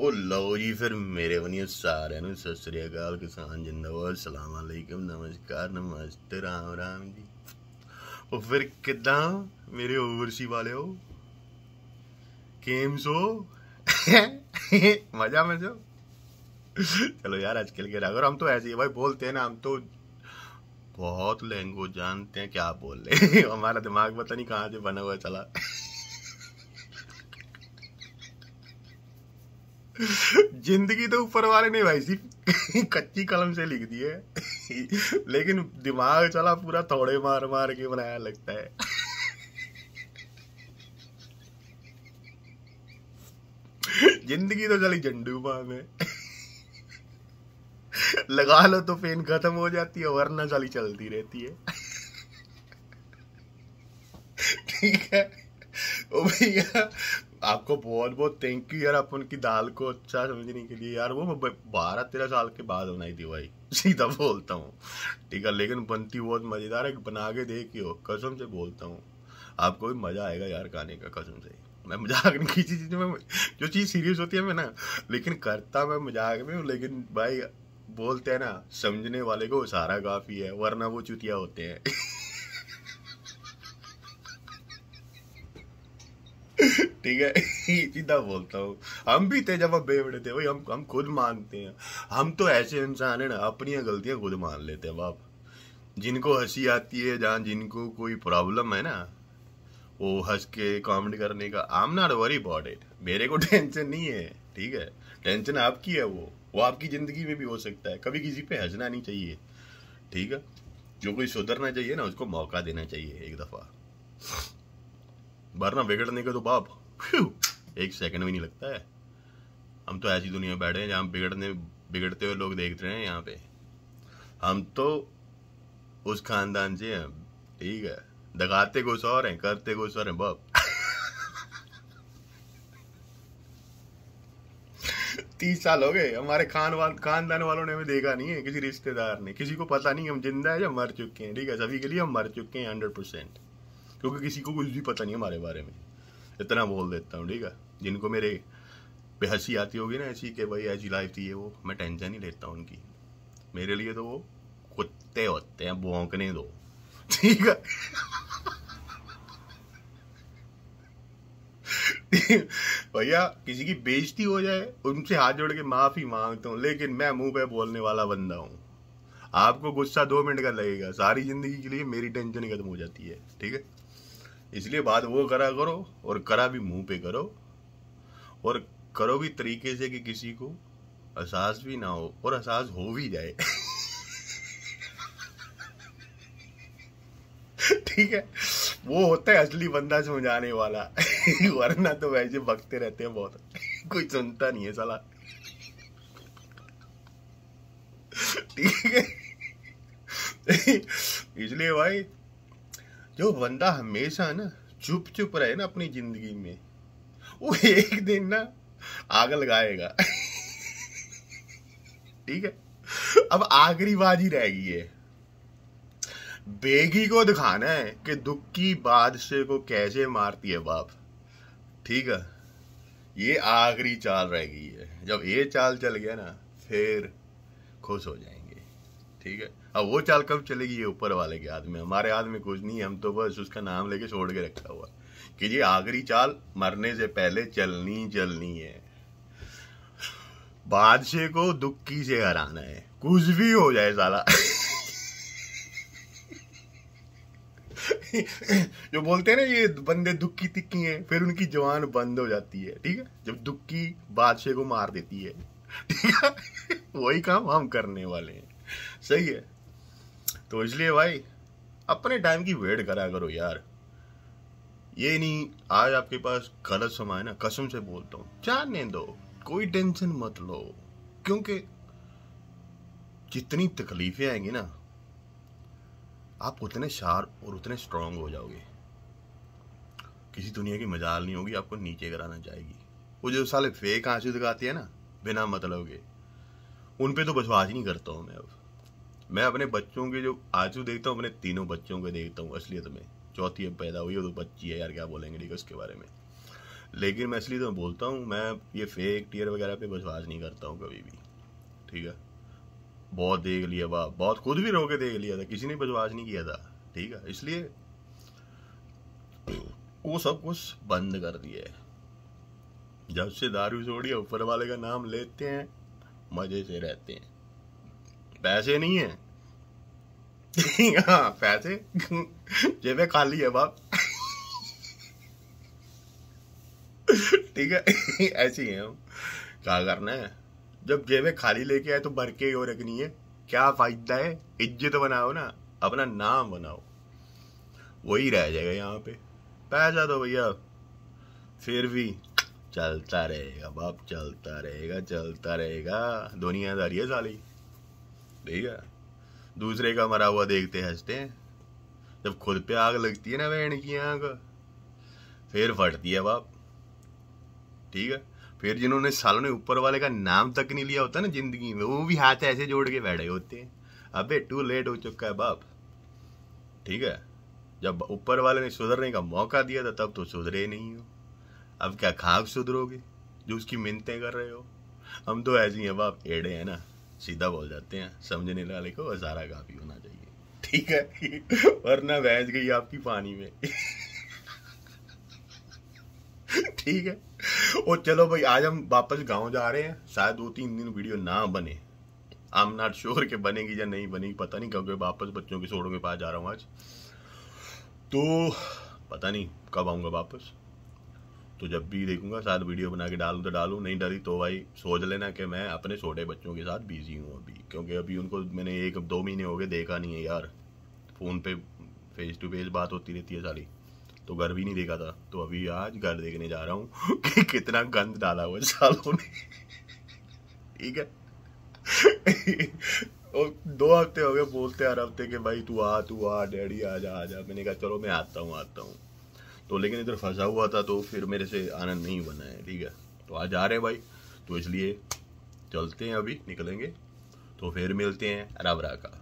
ਉਹ ਲਓ ਜੀ ਫਿਰ ਮੇਰੇ ਸਾਰਿਆਂ ਨੂੰ ਸਤਿ ਸ੍ਰੀ ਅਕਾਲ ਕਿਸਾਨ ਜਿੰਦਾਬਾਦ ਅਲੈਕਮ ਨਮਸਕਾਰ ਨਮਸਤੇ ਰਾਮ ਰਾਮ ਜੀ ਉਹ ਫਿਰ ਕਿਦਾਂ ਮੇਰੇ ਓਵਰਸੀ ਵਾਲਿਓ मजा में चलो यार आजकल के अगर हम तो ऐसे ही भाई बोलते हैं ना हम तो बहुत लैंग्वेज जानते हैं क्या बोल रहे हमारा दिमाग पता नहीं कहाँ से बना हुआ चला जिंदगी तो ऊपर वाले ने भाई सिर्फ कच्ची कलम से लिख दी है लेकिन दिमाग चला पूरा थोड़े मार मार के बनाया लगता है जिंदगी तो चली झंडू माँ में लगा लो तो पेन खत्म हो जाती है वरना चली चलती रहती है ठीक है ओ भैया आपको बहुत बहुत थैंक यू यार आप उनकी दाल को अच्छा समझने के लिए यार वो बारह तेरह साल के बाद बनाई थी भाई सीधा बोलता हूँ ठीक है लेकिन बनती बहुत मज़ेदार है बना के देखियो कसम से बोलता हूँ आपको भी मज़ा आएगा यार खाने का कसम से मैं मजाक नहीं किसी चीज़ में जो चीज़ सीरियस होती है मैं ना लेकिन करता मैं मजाक में लेकिन भाई बोलते हैं ना समझने वाले को सारा काफ़ी है वरना वो चुतिया होते हैं ठीक है सीधा बोलता हूँ हम भी थे जब हम बेवड़े थे भाई हम हम खुद मानते हैं हम तो ऐसे इंसान हैं ना अपनी गलतियाँ खुद मान लेते हैं बाप जिनको हंसी आती है जहाँ जिनको कोई प्रॉब्लम है ना वो हंस के कॉमेंट करने का I am not worry about it मेरे को टेंशन नहीं है ठीक है टेंशन आपकी है वो वो आपकी ज़िंदगी में भी हो सकता है कभी किसी पे हंसना नहीं चाहिए ठीक है जो कोई सुधरना चाहिए ना उसको मौका देना चाहिए एक दफ़ा वरना बिगड़ने का तो बाप एक सेकंड भी नहीं लगता है हम तो ऐसी दुनिया में बैठे हैं जहाँ बिगड़ने बिगड़ते हुए लोग देख रहे हैं यहाँ पे हम तो उस खानदान से हैं ठीक है दगाते को और हैं करते को और हैं बब तीस साल हो गए हमारे खान वाल खानदान वालों ने हमें देखा नहीं है किसी रिश्तेदार ने किसी को पता नहीं हम जिंदा है या मर चुके हैं ठीक है सभी के लिए हम मर चुके हैं हंड्रेड परसेंट क्योंकि किसी को कुछ भी पता नहीं हमारे बारे में इतना बोल देता हूँ ठीक है जिनको मेरे पे हंसी आती होगी ना ऐसी कि भाई ऐसी लाइफ थी ये वो मैं टेंशन नहीं लेता उनकी मेरे लिए तो वो कुत्ते होते हैं भोंकने दो ठीक है भैया किसी की बेइज्जती हो जाए उनसे हाथ जोड़ के माफी मांगता हूँ लेकिन मैं मुंह पे बोलने वाला बंदा हूँ आपको गुस्सा दो मिनट का लगेगा सारी जिंदगी के लिए मेरी टेंशन ही खत्म हो जाती है ठीक है इसलिए बात वो करा करो और करा भी मुंह पे करो और करो भी तरीके से कि किसी को एहसास भी ना हो और एहसास हो भी जाए ठीक है वो होता है असली बंदा समझाने वाला वरना तो वैसे भगते रहते हैं बहुत कोई सुनता नहीं है साला ठीक है इसलिए भाई जो बंदा हमेशा ना चुप चुप रहे ना अपनी जिंदगी में वो एक दिन ना आग लगाएगा ठीक है अब आखिरी बाजी रह गई है बेगी को दिखाना है कि दुख की बादशाह को कैसे मारती है बाप ठीक है ये आखिरी चाल रह गई है जब ये चाल चल गया ना फिर खुश हो जाएंगे ठीक है अब वो चाल कब चलेगी ये ऊपर वाले के हाथ में हमारे हाथ में कुछ नहीं है हम तो बस उसका नाम लेके छोड़ के रखा हुआ कि ये आखिरी चाल मरने से पहले चलनी चलनी है बादशाह को दुखी से हराना है कुछ भी हो जाए साला जो बोलते हैं ना ये बंदे दुखी तिक्की हैं फिर उनकी जवान बंद हो जाती है ठीक है जब दुखी बादशाह को मार देती है ठीक है वही काम हम करने वाले हैं सही है तो इसलिए भाई अपने टाइम की वेट करा करो यार ये नहीं आज आपके पास गलत समय है ना कसम से बोलता हूँ जानने दो कोई टेंशन मत लो क्योंकि जितनी तकलीफें आएंगी ना आप उतने शार्प और उतने स्ट्रांग हो जाओगे किसी दुनिया की मजाल नहीं होगी आपको नीचे कराना चाहेगी वो जो साले फेक आंसू दिखाती है ना बिना मतलब के उन पे तो बसवास ही नहीं करता हूँ मैं अब मैं अपने बच्चों के जो आजू देखता हूँ अपने तीनों बच्चों को देखता हूँ असलियत में चौथी अब पैदा हुई है तो बच्ची है यार क्या बोलेंगे ठीक है उसके बारे में लेकिन मैं इसलिए तो बोलता हूँ मैं ये फेक टीयर वगैरह पे विश्वास नहीं करता हूँ कभी भी ठीक है बहुत देख लिया वाह बहुत खुद भी रो के देख लिया था किसी ने विश्वास नहीं किया था ठीक है इसलिए वो सब कुछ बंद कर दिया है जब से दारू छोड़िए ऊपर वाले का नाम लेते हैं मज़े से रहते हैं पैसे नहीं है हाँ पैसे जेबें खाली है बाप ठीक है ऐसी है हम क्या करना है जब जेबें खाली लेके आए तो भर के ही रखनी है क्या फायदा है इज्जत बनाओ ना अपना नाम बनाओ वही रह जाएगा यहाँ पे पैसा तो भैया फिर भी चलता रहेगा बाप चलता रहेगा चलता रहेगा दुनियादारी है साली ठीक है दूसरे का मरा हुआ देखते हंसते हैं जब खुद पे आग लगती है ना बहन की आग फिर फटती है बाप ठीक है फिर जिन्होंने सालों ने ऊपर वाले का नाम तक नहीं लिया होता ना जिंदगी में वो भी हाथ ऐसे जोड़ के बैठे होते हैं अबे टू लेट हो चुका है बाप ठीक है जब ऊपर वाले ने सुधरने का मौका दिया था तब तो सुधरे नहीं हो अब क्या खाक सुधरोगे जो उसकी मिन्नतें कर रहे हो हम तो ऐसे ही हैं बाप एड़े हैं ना सीधा बोल जाते हैं समझने वाले को हजारा काफ़ी होना चाहिए ठीक है वरना बहस गई आपकी पानी में ठीक है और चलो भाई आज हम वापस गांव जा रहे हैं शायद दो तीन दिन वीडियो ना बने आम नॉट श्योर के बनेगी या नहीं बनेगी पता नहीं क्योंकि वापस बच्चों के छोड़ों के पास जा रहा हूँ आज तो पता नहीं कब आऊंगा वापस तो जब भी देखूंगा शायद वीडियो बना के डालू तो डालू नहीं डरी तो भाई सोच लेना कि मैं अपने छोटे बच्चों के साथ बिजी हूँ अभी क्योंकि अभी उनको मैंने एक दो महीने हो गए देखा नहीं है यार फ़ोन पे फेस टू फेस बात होती रहती है सारी तो घर भी नहीं देखा था तो अभी आज घर देखने जा रहा हूँ कि कितना गंद डाला हुआ सालों ने ठीक है और दो हफ्ते हो गए बोलते हर हफ्ते कि भाई तू आ तू आ डैडी आ जा आ जा मैंने कहा चलो मैं आता हूँ आता हूँ तो लेकिन इधर फंसा हुआ था तो फिर मेरे से आनंद नहीं बना है ठीक है तो आज आ रहे हैं भाई तो इसलिए चलते हैं अभी निकलेंगे तो फिर मिलते हैं रावरा का